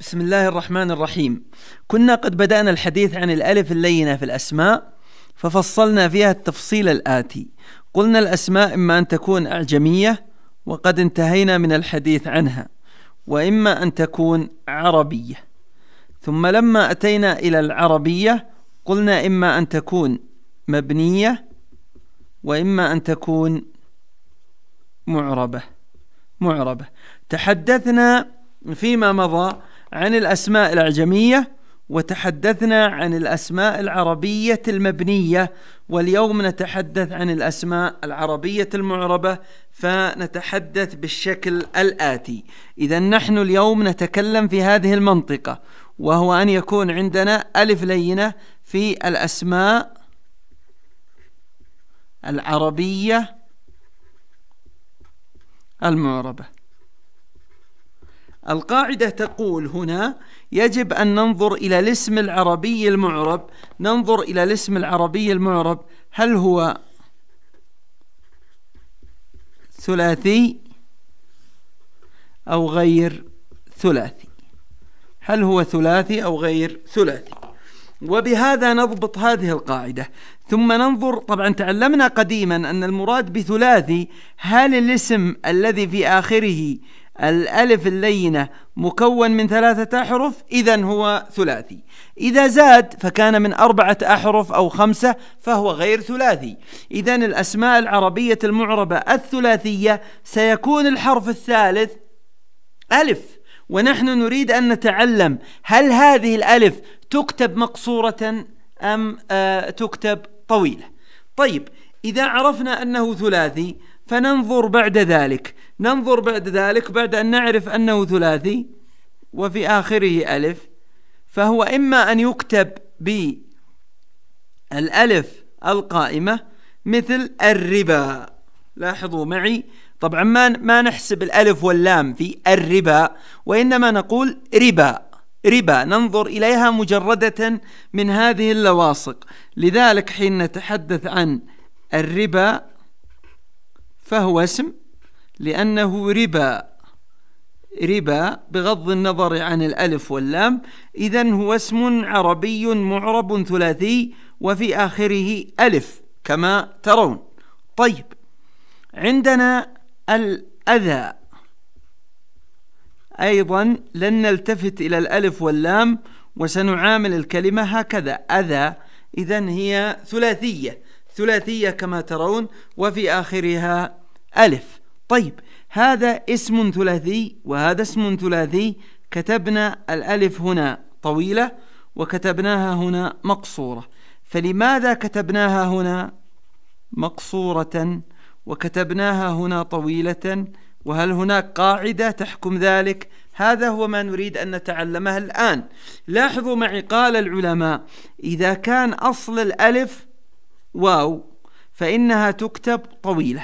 بسم الله الرحمن الرحيم كنا قد بدأنا الحديث عن الألف اللينة في الأسماء ففصلنا فيها التفصيل الآتي قلنا الأسماء إما أن تكون أعجمية وقد انتهينا من الحديث عنها وإما أن تكون عربية ثم لما أتينا إلى العربية قلنا إما أن تكون مبنية وإما أن تكون معربة معربة تحدثنا فيما مضى عن الأسماء الأعجمية وتحدثنا عن الأسماء العربية المبنية واليوم نتحدث عن الأسماء العربية المعربة فنتحدث بالشكل الآتي إذا نحن اليوم نتكلم في هذه المنطقة وهو أن يكون عندنا ألف لينة في الأسماء العربية المعربة القاعدة تقول هنا يجب أن ننظر إلى الاسم العربي المعرب ننظر إلى الاسم العربي المعرب هل هو ثلاثي أو غير ثلاثي هل هو ثلاثي أو غير ثلاثي وبهذا نضبط هذه القاعدة ثم ننظر طبعا تعلمنا قديما أن المراد بثلاثي هل الاسم الذي في آخره الألف اللينة مكون من ثلاثة أحرف إذا هو ثلاثي إذا زاد فكان من أربعة أحرف أو خمسة فهو غير ثلاثي إذا الأسماء العربية المعربة الثلاثية سيكون الحرف الثالث ألف ونحن نريد أن نتعلم هل هذه الألف تكتب مقصورة أم آه، تكتب طويلة طيب إذا عرفنا أنه ثلاثي فننظر بعد ذلك ننظر بعد ذلك بعد أن نعرف أنه ثلاثي وفي آخره ألف فهو إما أن يكتب بالألف القائمة مثل الربا لاحظوا معي طبعا ما ما نحسب الألف واللام في الربا وإنما نقول ربا ربا ننظر إليها مجردة من هذه اللواصق لذلك حين نتحدث عن الربا فهو اسم لأنه ربا ربا بغض النظر عن الألف واللام إذا هو اسم عربي معرب ثلاثي وفي آخره ألف كما ترون طيب عندنا الأذى أيضا لن نلتفت إلى الألف واللام وسنعامل الكلمة هكذا أذى إذا هي ثلاثية ثلاثية كما ترون وفي آخرها ألف طيب هذا اسم ثلاثي وهذا اسم ثلاثي كتبنا الألف هنا طويلة وكتبناها هنا مقصورة فلماذا كتبناها هنا مقصورة وكتبناها هنا طويلة وهل هناك قاعدة تحكم ذلك هذا هو ما نريد أن نتعلمه الآن لاحظوا معي قال العلماء إذا كان أصل الألف واو فإنها تكتب طويلة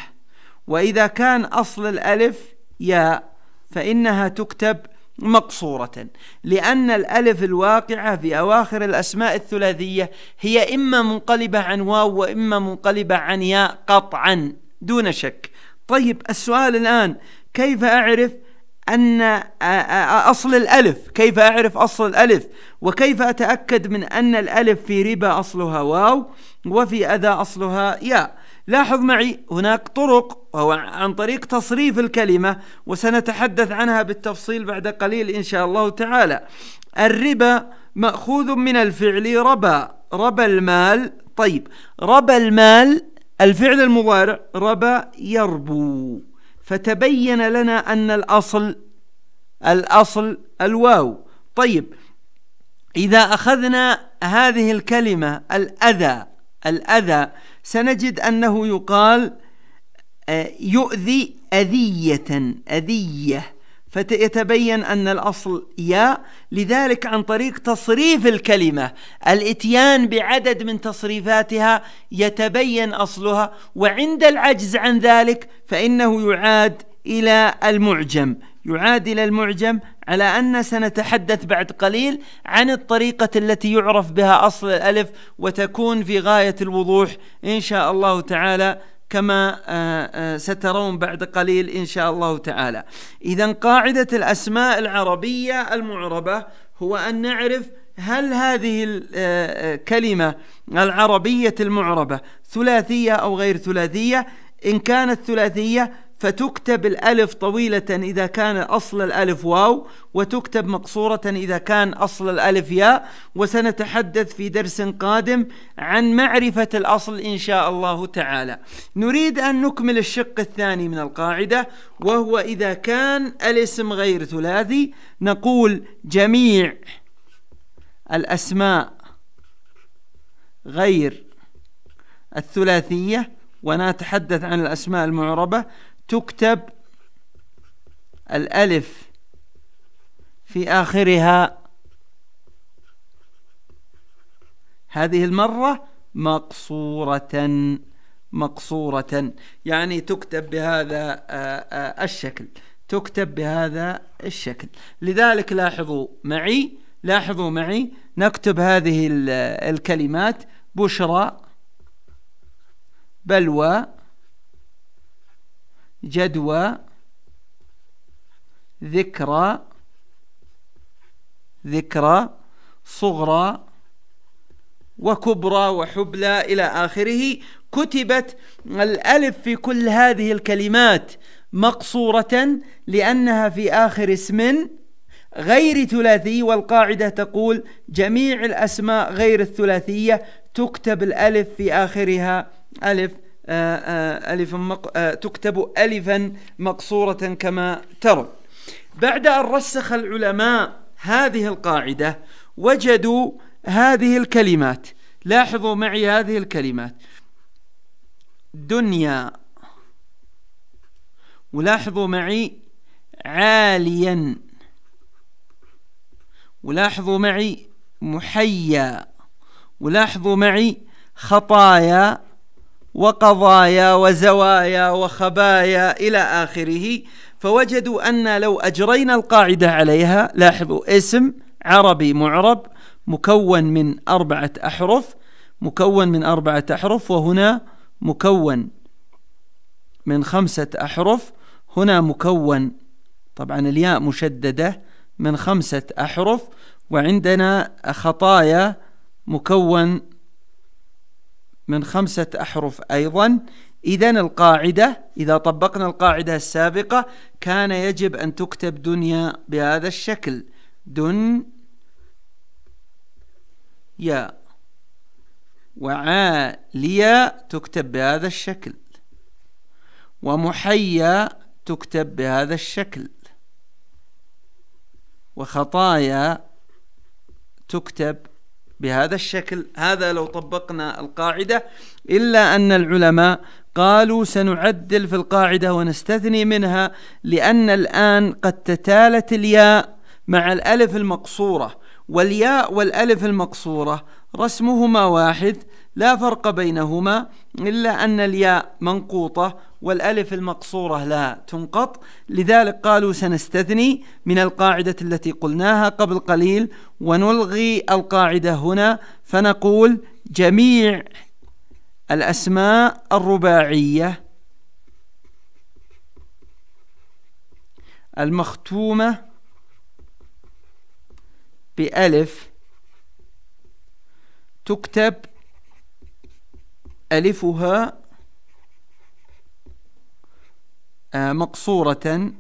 وإذا كان أصل الألف ياء فإنها تكتب مقصورة لأن الألف الواقعة في أواخر الأسماء الثلاثية هي إما منقلبة عن واو وإما منقلبة عن ياء قطعا دون شك طيب السؤال الآن كيف أعرف أن أصل الألف كيف أعرف أصل الألف وكيف أتأكد من أن الألف في ربا أصلها واو وفي أذى أصلها ياء لاحظ معي هناك طرق وهو عن طريق تصريف الكلمة وسنتحدث عنها بالتفصيل بعد قليل إن شاء الله تعالى الربا مأخوذ من الفعل ربا ربا المال طيب ربا المال الفعل المضارع ربا يربو فتبين لنا أن الأصل الأصل الواو طيب إذا أخذنا هذه الكلمة الأذى الأذى سنجد أنه يقال آه، يؤذي أذية أذية فيتبين أن الأصل يا لذلك عن طريق تصريف الكلمة الإتيان بعدد من تصريفاتها يتبين أصلها وعند العجز عن ذلك فإنه يعاد إلى المعجم يعاد إلى المعجم على أن سنتحدث بعد قليل عن الطريقة التي يعرف بها أصل الألف وتكون في غاية الوضوح إن شاء الله تعالى كما آه، آه، سترون بعد قليل إن شاء الله تعالى إذا قاعدة الأسماء العربية المعربة هو أن نعرف هل هذه الكلمة آه، العربية المعربة ثلاثية أو غير ثلاثية إن كانت ثلاثية فتكتب الألف طويلة إذا كان أصل الألف واو وتكتب مقصورة إذا كان أصل الألف ياء وسنتحدث في درس قادم عن معرفة الأصل إن شاء الله تعالى نريد أن نكمل الشق الثاني من القاعدة وهو إذا كان الاسم غير ثلاثي نقول جميع الأسماء غير الثلاثية ونتحدث عن الأسماء المعربة تكتب الألف في آخرها هذه المرة مقصورة مقصورة يعني تكتب بهذا آه، آه، الشكل تكتب بهذا الشكل لذلك لاحظوا معي لاحظوا معي نكتب هذه آه، الكلمات بشرى بلوى جدوى ذكرى ذكرى صغرى وكبرى وحبلى إلى آخره كتبت الألف في كل هذه الكلمات مقصورة لأنها في آخر اسم غير ثلاثي والقاعدة تقول جميع الأسماء غير الثلاثية تكتب الألف في آخرها ألف آه، آه، ألفا مق... آه، تكتب ألفا مقصورة كما ترى بعد أن رسخ العلماء هذه القاعدة وجدوا هذه الكلمات لاحظوا معي هذه الكلمات دنيا ولاحظوا معي عاليا ولاحظوا معي محيا ولاحظوا معي خطايا وقضايا وزوايا وخبايا إلى آخره فوجدوا أن لو أجرينا القاعدة عليها لاحظوا اسم عربي معرب مكون من أربعة أحرف مكون من أربعة أحرف وهنا مكون من خمسة أحرف هنا مكون طبعا الياء مشددة من خمسة أحرف وعندنا خطايا مكون من خمسة أحرف أيضا إذا القاعدة إذا طبقنا القاعدة السابقة كان يجب أن تكتب دنيا بهذا الشكل دن يا وعاليا تكتب بهذا الشكل ومحيا تكتب بهذا الشكل وخطايا تكتب بهذا الشكل هذا لو طبقنا القاعدة إلا أن العلماء قالوا سنعدل في القاعدة ونستثني منها لأن الآن قد تتالت الياء مع الألف المقصورة والياء والألف المقصورة رسمهما واحد لا فرق بينهما إلا أن الياء منقوطة والألف المقصورة لا تنقط لذلك قالوا سنستثني من القاعدة التي قلناها قبل قليل ونلغي القاعدة هنا فنقول جميع الأسماء الرباعية المختومة بألف تكتب ألفها آه، مقصورة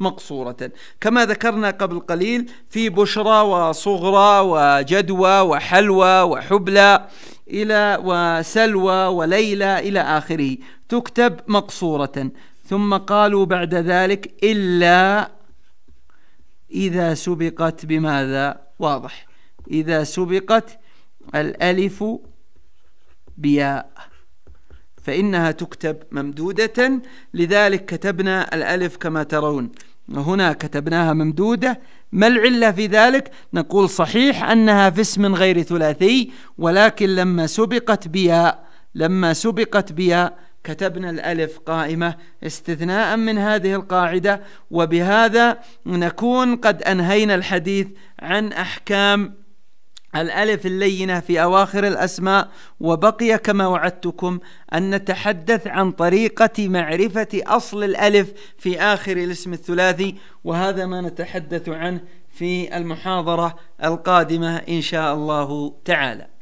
مقصورة كما ذكرنا قبل قليل في بشرى وصغرى وجدوى وحلوى وحبلى إلى وسلوى وليلى إلى آخره تكتب مقصورة ثم قالوا بعد ذلك إلا إذا سبقت بماذا واضح إذا سبقت الألف بياء فإنها تكتب ممدودة لذلك كتبنا الألف كما ترون هنا كتبناها ممدودة ما العلة في ذلك؟ نقول صحيح أنها في اسم غير ثلاثي ولكن لما سبقت بياء لما سبقت بياء كتبنا الألف قائمة استثناء من هذه القاعدة وبهذا نكون قد أنهينا الحديث عن أحكام الألف اللينة في أواخر الأسماء وبقي كما وعدتكم أن نتحدث عن طريقة معرفة أصل الألف في آخر الاسم الثلاثي وهذا ما نتحدث عنه في المحاضرة القادمة إن شاء الله تعالى